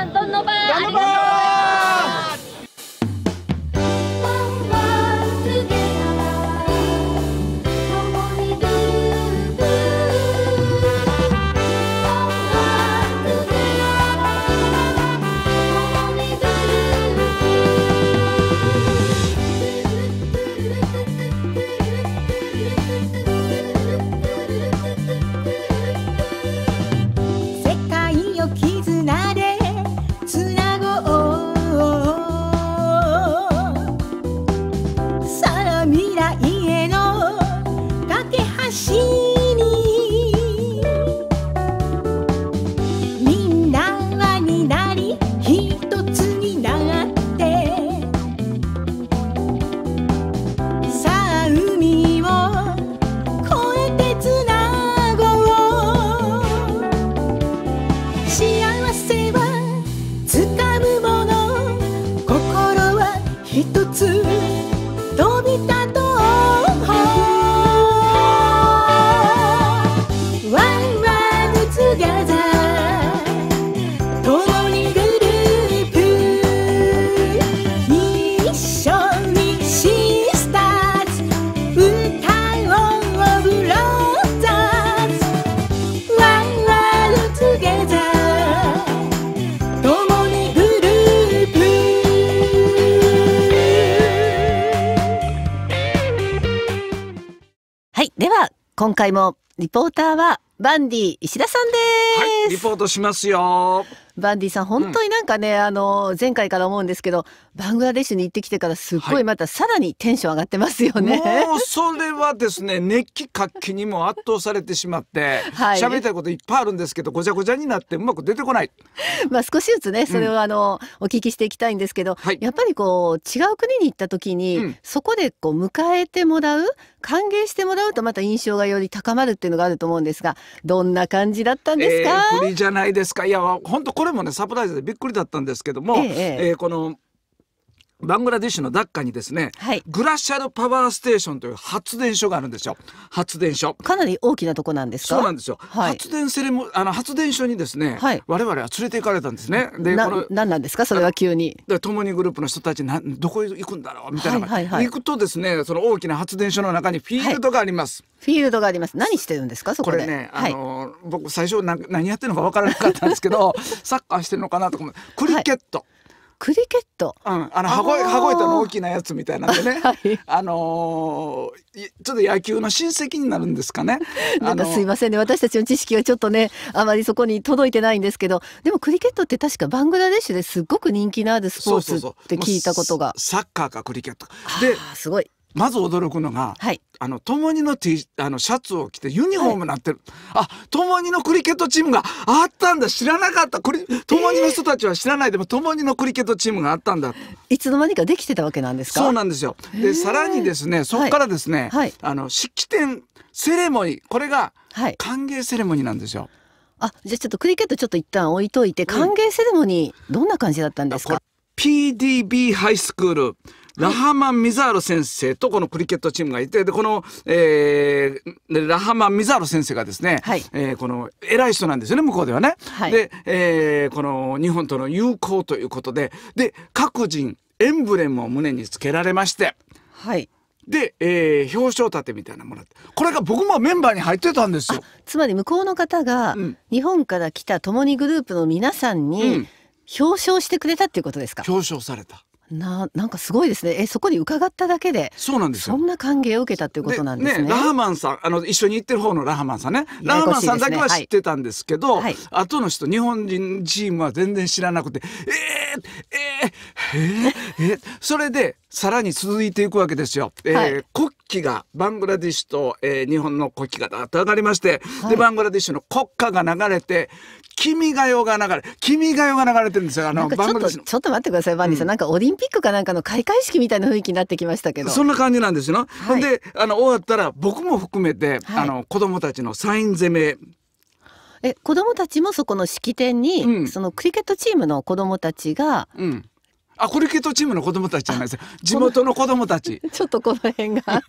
さんどんのー今回もリポーターはバンディ石田さんです、はい、リポートしますよバンディさん本当になんかね、うん、あの前回から思うんですけどバングラデシュに行ってきてからすっごいまたさらにテンション上がってますよね、はい、もうそれはですね熱気活気にも圧倒されてしまって喋、はい、りたいこといっぱいあるんですけどごちゃごちゃになってうまく出てこないまあ少しずつねそれをあの、うん、お聞きしていきたいんですけど、はい、やっぱりこう違う国に行った時に、うん、そこでこう迎えてもらう歓迎してもらうとまた印象がより高まるっていうのがあると思うんですがどんな感じだったんですか、えー、じゃないですかいや本当これれもねサプライズでびっくりだったんですけども、えええー、このバングラディッシュのダッカにですね、はい、グラシャルパワーステーションという発電所があるんですよ発電所かなり大きなとこなんですかそうなんですよ、はい、発電セレモあの発電所にですね、はい、我々は連れて行かれたんですねでななんなんですかそれは急にで共にグループの人たちなどこ行くんだろうみたいな、はいはい、行くとですねその大きな発電所の中にフィールドがあります、フィールドがあります何してるんですかそこれねあの、僕最初何何やってるのかわからなかったんですけど サッカーしてるのかなとかクリケット、クリケット、うん、あの羽子羽子たの大きなやつみたいなんでね、はい、あのー、ちょっと野球の親戚になるんですかね。なんかすいませんね私たちの知識はちょっとねあまりそこに届いてないんですけどでもクリケットって確かバングラデシュですごく人気のあるスポーツって聞いたことが。そうそうそうサッカーかクリケットで、あ、すごいまず驚くのが、はい、あの共にの T あのシャツを着てユニフォームになってる、はい、あ共にのクリケットチームがあったんだ知らなかったこれ共にの人たちは知らないでも共にのクリケットチームがあったんだいつの間にかできてたわけなんですかそうなんですよでさらにですねそこからですね、はい、あの式典セレモニーこれが歓迎セレモニーなんですよ、あじゃあちょっとクリケットちょっと一旦置いといて歓迎セレモニー、うん、どんな感じだったんですか PDB ハイスクールラハマン・ミザール先生とこのクリケットチームがいてでこの、えー、ラハマン・ミザール先生がですね、はい、えー、この偉い人なんですよね向こうではね。はい、で、えー、この日本との友好ということでで各人エンブレムを胸につけられまして。はいで、えー、表彰立てみたいなものこれが僕もメンバーに入ってたんですよつまり向こうの方が日本から来た共にグループの皆さんに表彰してくれたっていうことですか、うん、表彰されたななんかすごいですねえそこに伺っただけでそうなんですそんな歓迎を受けたていうことなんですね、ね、ラハマンさんあの一緒に行ってる方のラハマンさんね、ね、ラハマンさんだけは知ってたんですけど、はい、後の人日本人チームは全然知らなくて、はい、えー、えー、えー、えー、えー、それでさらに続いていくわけですよ、えー、はい、国旗がバングラディッシュと、えー、日本の国旗がだっと上がりまして、はい、でバングラディッシュの国歌が流れて君が代が流れ君が代が流れてるんですよあのバングラディッシュちょっと待ってくださいバンディさん、うん、なんかオリンピックかなんかの開会式みたいな雰囲気になってきましたけどそんな感じなんですよ、はい、であの終わったら僕も含めて、はい、あの子供たちのサイン攻めえ子供たちもそこの式典に、うん、そのクリケットチームの子供たちが、うんアコリケットチームの子供たちじゃないです地元の子供たち ちょっとこの辺が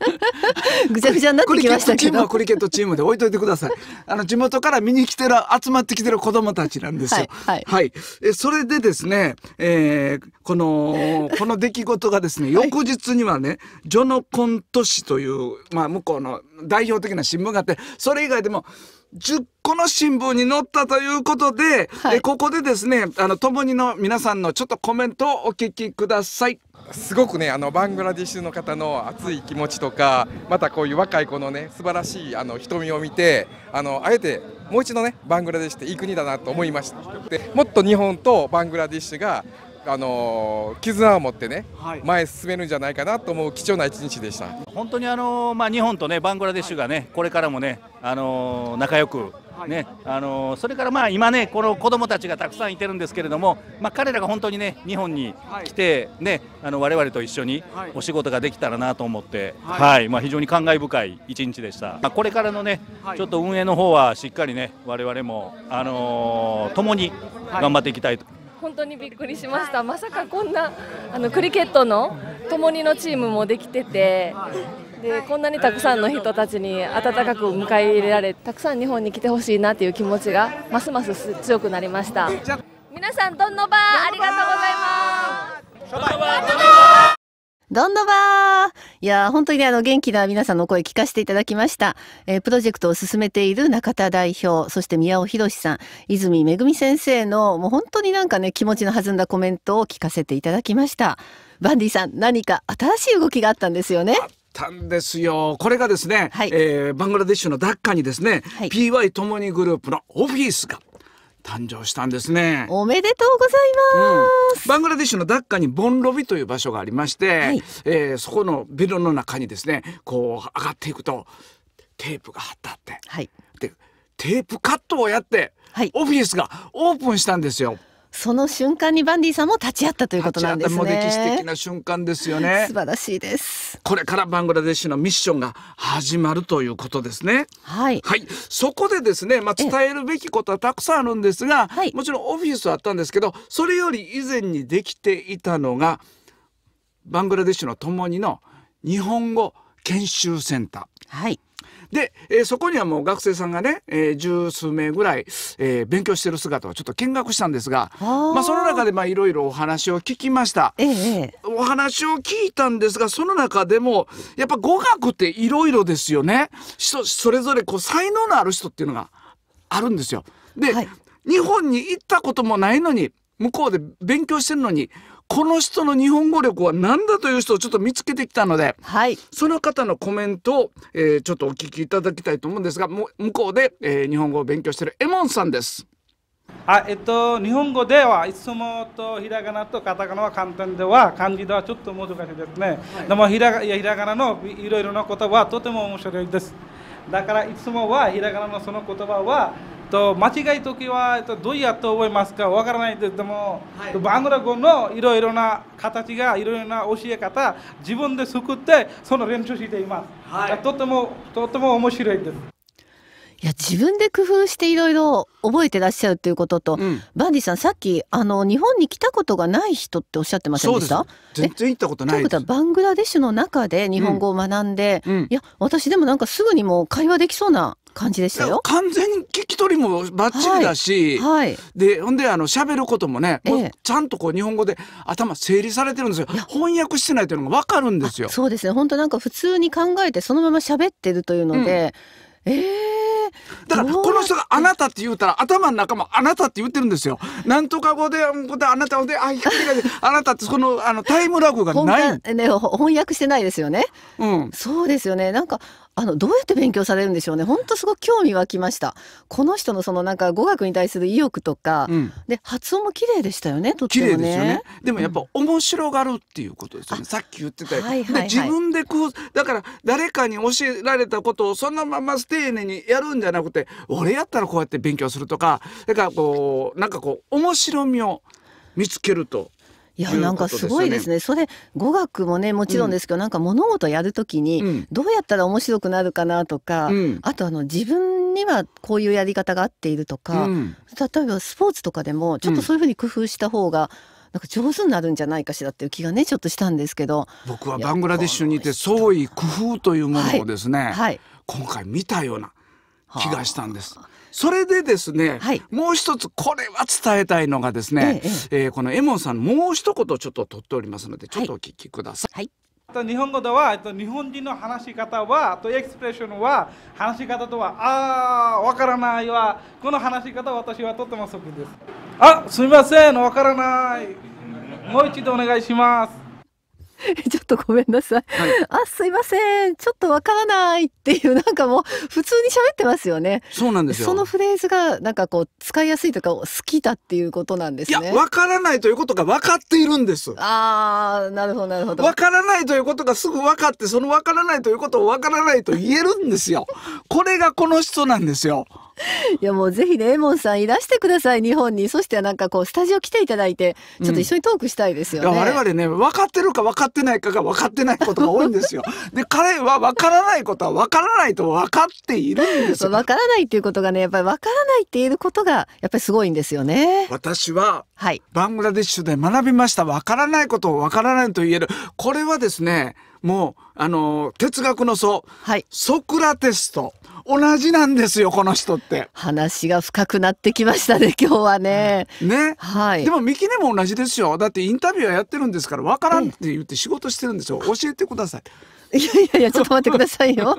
ぐちゃぐちゃになってきましたけどアコリケットチームで置いといてくださいあの地元から見に来てる集まってきてる子供たちなんですよはい、はい、えそれでですね、えー、この この出来事がですね翌日にはね、ジョノコント誌というまあ向こうの代表的な新聞があってそれ以外でも「10個の新聞に載ったということで、はい、ここでですね、あの、共にの皆さんのちょっとコメントをお聞きください。すごくね、あの、バングラディッシュの方の熱い気持ちとか、またこういう若い子のね、素晴らしい、あの、瞳を見て、あの、あえて、もう一度ね、バングラディッシュっていい国だなと思いました。でもっと日本とバングラディッシュがあの絆を持ってね、はい、前進めるんじゃないかなと思う貴重な一日でした本当にあの、まあ、日本と、ね、バングラデシュがね、ねこれからも、ね、あの仲良くねあのそれからまあ今ねこの子どもたちがたくさんいてるんですけれども、まあ、彼らが本当にね日本に来てね、はい、あの我々と一緒にお仕事ができたらなと思って、はい、はい、まあ、非常に感慨深い一日でした、まあ、これからのね、はい、ちょっと運営の方はしっかりね我々も、あのー、共に頑張っていきたいと。本当にびっくりしました、まさかこんなあのクリケットの共にのチームもできてて。でこんなにたくさんの人たちに温かく迎え入れられたくさん日本に来てほしいなという気持ちがますます強くなりました皆さんどんのばありがとうございますどんどばーいやー、本当にあの、元気な皆さんの声聞かせていただきました。えー、プロジェクトを進めている中田代表、そして宮尾博さん、泉めぐみ先生の、もう本当になんかね、気持ちの弾んだコメントを聞かせていただきました。バンディさん、何か新しい動きがあったんですよね。たんですよこれがですね、はい、えー、バングラデシュのダッカにですね、はい、PY ともにグループのオフィスが誕生したんですねおめでとうございます、うん、バングラデシュのダッカにボンロビという場所がありまして、はい、えー、そこのビルの中にですねこう上がっていくとテープが貼ってあって、はい、でテープカットをやって、はい、オフィスがオープンしたんですよその瞬間にバンディさんも立ち会ったということなんですね。歴史的な瞬間ですよね。素晴らしいです。これからバングラデシュのミッションが始まるということですね。はい。はい。そこでですね、まあ伝えるべきことはたくさんあるんですが、もちろんオフィスはあったんですけど、それより以前にできていたのがバングラデシュの共にの日本語研修センター。はいで、えー、そこにはもう学生さんがね、えー、十数名ぐらい、えー、勉強してる姿をちょっと見学したんですがまあ、その中でいろいろお話を聞きました、ええ、お話を聞いたんですがその中でもやっぱ語学っていろいろですよね人それぞれこう才能のある人っていうのがあるんですよ。で、はい、日本に行ったこともないのに向こうで勉強してるのにこの人の日本語力は何だという人をちょっと見つけてきたので、はい、その方のコメントを、えー、ちょっとお聞きいただきたいと思うんですがも向こうで、えー、日本語を勉強しているエモンさんです。あえっと、日本語ではいつもとひらがなとカタカナは簡単では漢字ではちょっと難しいですね、はい、でもひらひらがなのいろいろな言葉はとても面白いですだからいつもはひらがなのその言葉はと間違い時は、どうやって覚えますかわからないですでも、はい、バングラ語のいろいろな形がいろいろな教え方自分で作ってその練習しています、はい、とてもとても面白いですいや自分で工夫していろいろ覚えてらっしゃるということと、うん、バンディさんさっきあの日本に来たことがない人っておっしゃってませんでした全然行ったことないということはバングラデシュの中で日本語を学んで、うんうん、いや私でもなんかすぐにも会話できそうな感じでしたよ完全に聞き取りもばっちりだし、はいはい、でほんであの喋ることもね、ええ、ちゃんとこう日本語で頭整理されてるんですよ翻訳してないというのが分かるんですよそうですね本当なんか普通に考えてそのまま喋ってるというので、うん、えー、だからこの人が「あなた」って言うたら頭の中も「あなた」って言ってるんですよ。なんとか語で「こであなた」で「あいあなた」ってそのあのタイムラグがない、ね、翻訳してないですよね。うん、そうですよねなんかあのどうやって勉強されるんでしょうね本当すごく興味湧きましたこの人のそのなんか語学に対する意欲とか、うん、で発音も綺麗でしたよねとってもねですよねでもやっぱ面白がるっていうことですよね、うん、さっき言ってたよ、はいはい、自分でこうだから誰かに教えられたことをそのまま丁寧にやるんじゃなくて俺やったらこうやって勉強するとかだからこうなんかこう面白みを見つけるといやなんかすごいですね、それ語学もねもちろんですけど、うん、なんか物事やるときにどうやったら面白くなるかなとか、うん、あとあの自分にはこういうやり方が合っているとか、うん、例えばスポーツとかでもちょっとそういうふうに工夫した方が、なんか上手になるんじゃないかしらっていう気がねちょっとしたんですけど僕はバングラデシュにいて創意工夫というものをですね、はいはい、今回見たような気がしたんです。はあそれでですね、はい、もう一つこれは伝えたいのがですね、えええー、このエモンさんもう一言ちょっと取っておりますのでちょっとお聞きください、はいと日本語では、えっと、日本人の話し方はとエクスプレッションは話し方とはああわからないはこの話し方は私はとても得意ですあすみませんわからないもう一度お願いします ちょっとごめんなさい。はい、あ、すいません。ちょっとわからないっていう、なんかもう普通に喋ってますよね。そうなんですよ。そのフレーズが、なんかこう、使いやすいとか、好きだっていうことなんですね。いや、わからないということが分かっているんです。ああ、なるほど、なるほど。わからないということがすぐ分かって、そのわからないということをわからないと言えるんですよ。これがこの人なんですよ。いやもうぜひね、えモンさんいらしてください、日本に。そしてなんかこう、スタジオ来ていただいて、ちょっと一緒にトークしたいですよね。うん、我々ね、分かってるか分かってないかが分かってないことが多いんですよ。で、彼は分からないことは分からないと分かっているんですよ。分からないっていうことがね、やっぱり分からないっていうことが、やっぱりすごいんですよね。私は、はい、バングラデシュで学びました。分からないことを分からないと言える。これはですね、もう、あの、哲学の祖、はい、ソクラテスと。同じなんですよこの人って話が深くなってきましたね今日はね、うん、ね、はい、でもミキネも同じですよだってインタビューはやってるんですからわからんって言って仕事してるんですよ、教えてくださいいやいやいやちょっと待ってくださいよ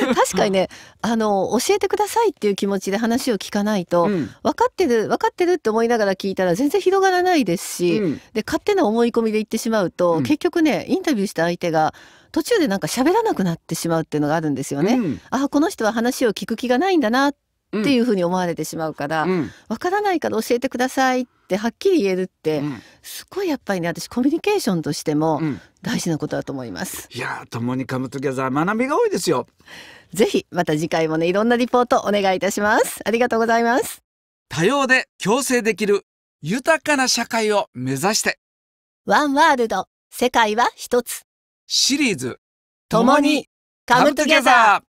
確かにねあの教えてくださいっていう気持ちで話を聞かないと、うん、分かってる分かってるって思いながら聞いたら全然広がらないですし、うん、で勝手な思い込みで言ってしまうと、うん、結局ねインタビューした相手が途中でなんか喋らなくなってしまうっていうのがあるんですよね。あこの人は話を聞く気がないんだなっていうふうに思われてしまうから、わ、うん、からないから教えてくださいっってはっきり言えるって、うん、すごいやっぱりね私コミュニケーションとしても大事なことだと思います、うん、いや共にカムトギャザー学びが多いですよぜひまた次回もねいろんなリポートお願いいたしますありがとうございます多様で共生できる豊かな社会を目指してワンワールド世界は一つシリーズ共にカムトギャザー